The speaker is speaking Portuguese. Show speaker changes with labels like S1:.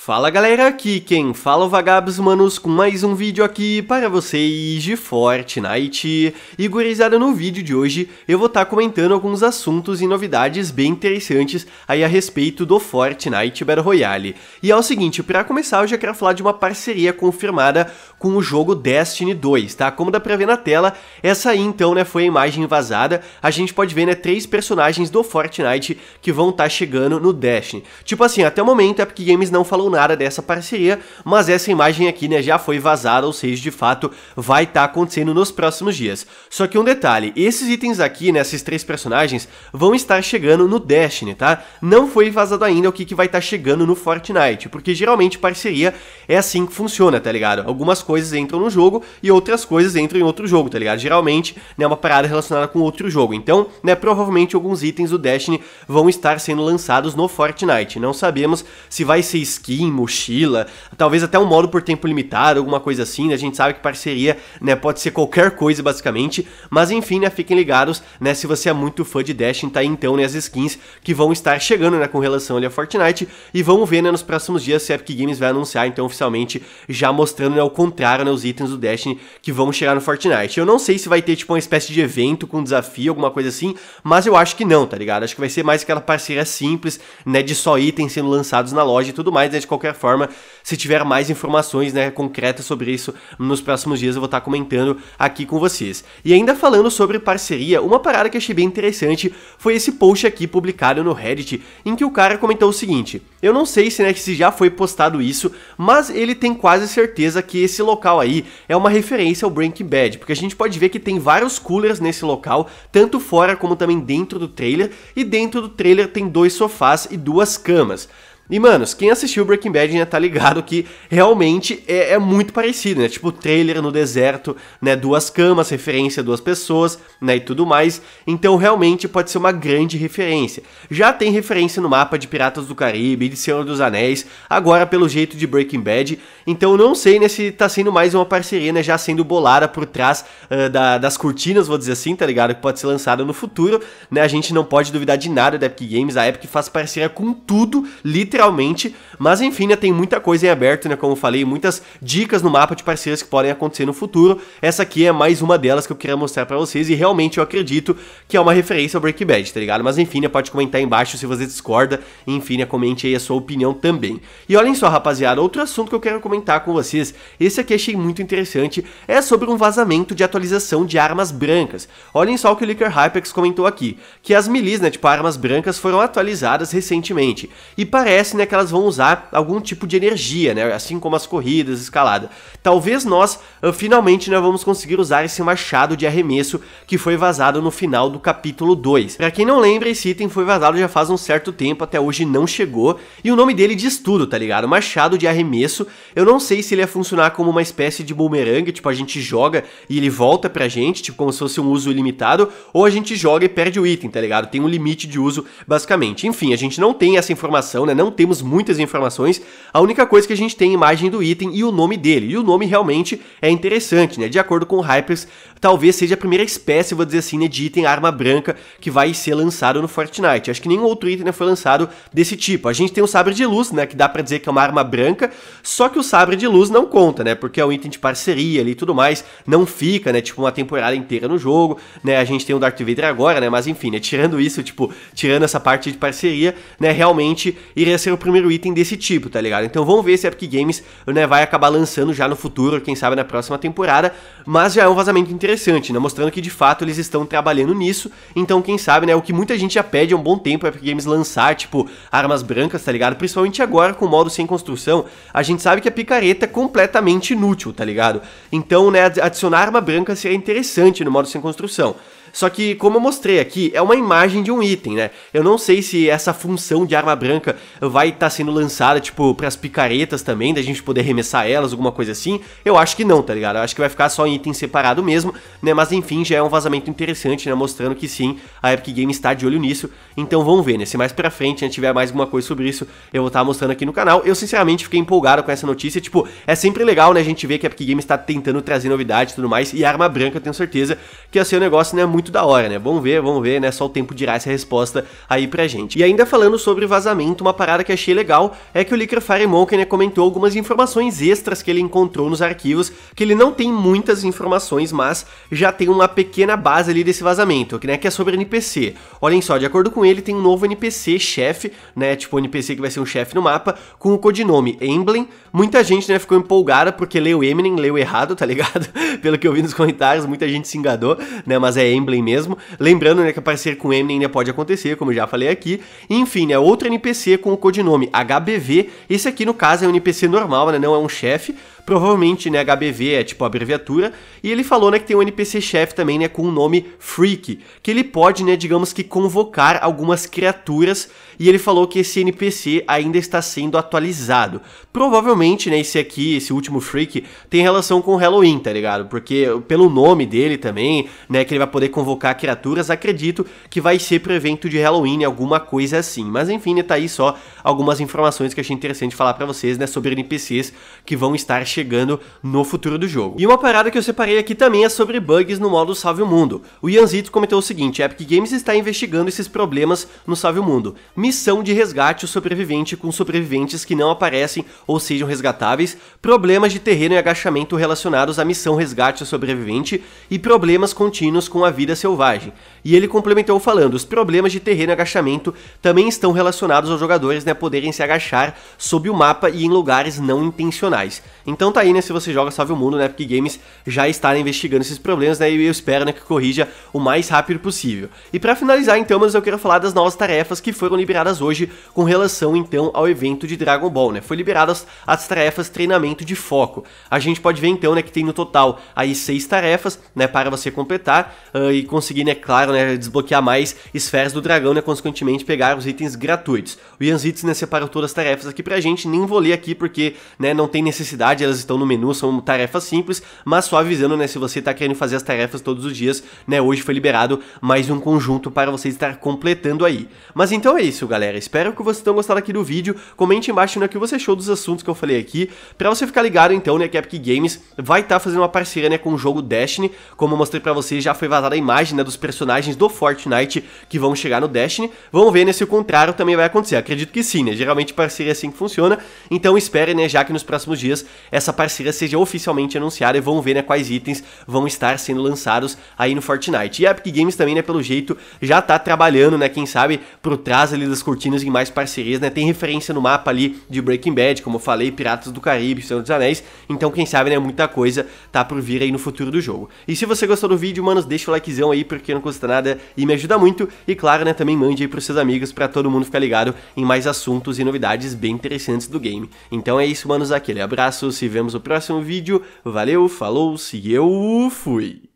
S1: Fala galera, aqui quem fala é o Vagabos Manos com mais um vídeo aqui para vocês de Fortnite. E gurizada, no vídeo de hoje eu vou estar tá comentando alguns assuntos e novidades bem interessantes aí a respeito do Fortnite Battle Royale. E é o seguinte, para começar eu já quero falar de uma parceria confirmada com o jogo Destiny 2, tá? Como dá pra ver na tela, essa aí então né, foi a imagem vazada, a gente pode ver né, três personagens do Fortnite que vão estar tá chegando no Destiny. Tipo assim, até o momento a Epic Games não falou falou nada dessa parceria, mas essa imagem aqui né, já foi vazada, ou seja, de fato vai estar tá acontecendo nos próximos dias. Só que um detalhe, esses itens aqui, né, esses três personagens, vão estar chegando no Destiny, tá? Não foi vazado ainda o que, que vai estar tá chegando no Fortnite, porque geralmente parceria é assim que funciona, tá ligado? Algumas coisas entram no jogo e outras coisas entram em outro jogo, tá ligado? Geralmente né, é uma parada relacionada com outro jogo, então, né, provavelmente alguns itens do Destiny vão estar sendo lançados no Fortnite. Não sabemos se vai ser skin skin, mochila, talvez até um modo por tempo limitado, alguma coisa assim, né? A gente sabe que parceria, né, pode ser qualquer coisa basicamente, mas enfim, né, fiquem ligados, né, se você é muito fã de Destiny, tá aí então, né, as skins que vão estar chegando, né, com relação ali a Fortnite e vamos ver, né, nos próximos dias se a Epic Games vai anunciar então oficialmente já mostrando, né, ao contrário, né, os itens do Destiny que vão chegar no Fortnite. Eu não sei se vai ter tipo uma espécie de evento com desafio, alguma coisa assim, mas eu acho que não, tá ligado? Acho que vai ser mais aquela parceria simples, né, de só itens sendo lançados na loja e tudo mais, né? de qualquer forma, se tiver mais informações né, concretas sobre isso nos próximos dias, eu vou estar tá comentando aqui com vocês. E ainda falando sobre parceria, uma parada que achei bem interessante foi esse post aqui publicado no Reddit, em que o cara comentou o seguinte: Eu não sei se, né, se já foi postado isso, mas ele tem quase certeza que esse local aí é uma referência ao Breaking Bad, porque a gente pode ver que tem vários coolers nesse local, tanto fora como também dentro do trailer, e dentro do trailer tem dois sofás e duas camas. E, manos, quem assistiu Breaking Bad né, tá ligado que realmente é, é, muito parecido, né? Tipo, trailer no deserto, né? Duas camas, referência a duas pessoas, né? E tudo mais. Então, realmente pode ser uma grande referência. Já tem referência no mapa de Piratas do Caribe, de Senhor dos Anéis, agora pelo jeito de Breaking Bad. Então, não sei né, se tá sendo mais uma parceria, né? Já sendo bolada por trás uh, da, das cortinas, vou dizer assim, tá ligado? Que pode ser lançada no futuro, né? A gente não pode duvidar de nada da Epic Games. A Epic faz parceria com tudo, literalmente mas enfim, né, tem muita coisa em aberto, né, como eu falei, muitas dicas no mapa de parceiros que podem acontecer no futuro. Essa aqui é mais uma delas que eu queria mostrar para vocês e realmente eu acredito que é uma referência ao Break Bad, tá ligado? Mas enfim, né, pode comentar aí embaixo se você discorda, enfim, né, comente aí a sua opinião também. E olhem só, rapaziada, outro assunto que eu quero comentar com vocês, esse aqui achei muito interessante, é sobre um vazamento de atualização de armas brancas. Olhem só o que o Licker Hypex comentou aqui, que as milis, né, tipo armas brancas foram atualizadas recentemente. E parece parece né, que elas vão usar algum tipo de energia, né, assim como as corridas, escalada. Talvez nós uh, finalmente né, vamos conseguir usar esse machado de arremesso que foi vazado no final do capítulo 2. Para quem não lembra, esse item foi vazado já faz um certo tempo, até hoje não chegou, e o nome dele diz tudo, tá ligado? Machado de arremesso. Eu não sei se ele ia funcionar como uma espécie de boomerang tipo a gente joga e ele volta pra gente, tipo como se fosse um uso ilimitado, ou a gente joga e perde o item, tá ligado? Tem um limite de uso basicamente. Enfim, a gente não tem essa informação, né? Não temos muitas informações, a única coisa que a gente tem é a imagem do item e o nome dele. E o nome realmente é interessante, né? De acordo com o Hypers, talvez seja a primeira espécie, vou dizer assim, né, de item arma branca que vai ser lançado no Fortnite. Acho que nenhum outro item né, foi lançado desse tipo. A gente tem o sabre de luz, né, que dá para dizer que é uma arma branca, só que o sabre de luz não conta, né? Porque é um item de parceria ali e tudo mais, não fica, né, tipo uma temporada inteira no jogo, né? A gente tem o Darth Vader agora, né? Mas enfim, né, tirando isso, tipo, tirando essa parte de parceria, né, realmente iria ser o primeiro item desse tipo, tá ligado? Então vamos ver se a Epic Games né, vai acabar lançando já no futuro, quem sabe na próxima temporada, mas já é um vazamento interessante, né? Mostrando que de fato eles estão trabalhando nisso, então quem sabe, né? O que muita gente já pede há um bom tempo a Epic Games lançar, tipo, armas brancas, tá ligado? Principalmente agora com o modo sem construção, a gente sabe que a picareta é completamente inútil, tá ligado? Então, né, adicionar arma branca seria interessante no modo sem construção. Só que, como eu mostrei aqui, é uma imagem de um item, né? Eu não sei se essa função de arma branca vai estar tá sendo lançada, tipo, pras picaretas também, da gente poder arremessar elas, alguma coisa assim. Eu acho que não, tá ligado? Eu acho que vai ficar só em item separado mesmo, né? Mas enfim, já é um vazamento interessante, né? Mostrando que sim, a Epic Games está de olho nisso. Então vamos ver, né? Se mais pra frente a né, gente tiver mais alguma coisa sobre isso, eu vou estar tá mostrando aqui no canal. Eu, sinceramente, fiquei empolgado com essa notícia. Tipo, é sempre legal, né? A gente ver que a Epic Games está tentando trazer novidade e tudo mais. E arma branca, tenho certeza, que ia ser um negócio, né? Muito muito da hora, né? Vamos ver, vamos ver, né? Só o tempo dirá essa resposta aí pra gente. E ainda falando sobre vazamento, uma parada que achei legal é que o Licker Firemonken né, comentou algumas informações extras que ele encontrou nos arquivos, que ele não tem muitas informações, mas já tem uma pequena base ali desse vazamento, né, que é sobre NPC. Olhem só, de acordo com ele, tem um novo NPC chefe, né, tipo um NPC que vai ser um chefe no mapa, com o codinome Emblem. Muita gente, né, ficou empolgada porque leu Eminem, leu errado, tá ligado? Pelo que eu vi nos comentários, muita gente se enganou, né, mas é Emblem Wembley mesmo. Lembrando né, que aparecer com Eminem ainda pode acontecer, como já falei aqui. Enfim, né, outro NPC com o codinome HBV. Esse aqui, no caso, é um NPC normal, né, não é um chefe. Provavelmente, né, HBV é tipo abreviatura. E ele falou, né, que tem um NPC-chefe também, né, com o nome Freak, que ele pode, né, digamos que convocar algumas criaturas. E ele falou que esse NPC ainda está sendo atualizado. Provavelmente, né, esse aqui, esse último Freak, tem relação com Halloween, tá ligado? Porque pelo nome dele também, né, que ele vai poder convocar criaturas, acredito que vai ser pro evento de Halloween, né, alguma coisa assim. Mas enfim, né, tá aí só algumas informações que eu achei interessante falar para vocês, né, sobre NPCs que vão estar chegando no futuro do jogo. E uma parada que eu separei aqui também é sobre bugs no modo Salve o Mundo. O Ianzito comentou o seguinte, Epic Games está investigando esses problemas no Salve o Mundo. Missão de resgate o sobrevivente com sobreviventes que não aparecem ou sejam resgatáveis, problemas de terreno e agachamento relacionados à missão resgate o sobrevivente e problemas contínuos com a vida selvagem. E ele complementou falando, os problemas de terreno e agachamento também estão relacionados aos jogadores né, poderem se agachar sob o mapa e em lugares não intencionais. Então então tá aí, né? Se você joga Salve o Mundo, né? porque Games já está investigando esses problemas, né? E eu espero né, que corrija o mais rápido possível. E para finalizar, então, mas eu quero falar das novas tarefas que foram liberadas hoje com relação, então, ao evento de Dragon Ball, né? Foi liberadas as tarefas treinamento de foco. A gente pode ver, então, né, que tem no total aí seis tarefas, né, para você completar uh, e conseguir, né, claro, né, desbloquear mais esferas do dragão, né, consequentemente pegar os itens gratuitos. O Yanzitsu, né, separou todas as tarefas aqui pra gente, nem vou ler aqui porque, né, não tem necessidade, elas elas estão no menu, são tarefas simples, mas só avisando, né, se você está querendo fazer as tarefas todos os dias, né, hoje foi liberado mais um conjunto para você estar completando aí. Mas então é isso, galera, espero que vocês tenham gostado aqui do vídeo, comente embaixo né, o que você achou dos assuntos que eu falei aqui, para você ficar ligado então, né, que Epic Games vai estar tá fazendo uma parceria, né, com o jogo Destiny, como eu mostrei para vocês, já foi vazada a imagem, né, dos personagens do Fortnite que vão chegar no Destiny, vamos ver, né, se o contrário também vai acontecer, acredito que sim, né, geralmente parceria é assim que funciona, então espere, né, já que nos próximos dias essa essa parceria seja oficialmente anunciada e vamos ver né, quais itens vão estar sendo lançados aí no Fortnite. E a Epic Games também, né, pelo jeito, já tá trabalhando, né, quem sabe, por trás ali das cortinas em mais parcerias, né, tem referência no mapa ali de Breaking Bad, como eu falei, Piratas do Caribe, Senhor dos Anéis, então quem sabe, né, muita coisa tá por vir aí no futuro do jogo. E se você gostou do vídeo, manos, deixa o likezão aí, porque não custa nada e me ajuda muito, e claro, né, também mande aí pros seus amigos para todo mundo ficar ligado em mais assuntos e novidades bem interessantes do game. Então é isso, manos, aquele abraço, se vemos no próximo vídeo. Valeu, falou, se eu fui!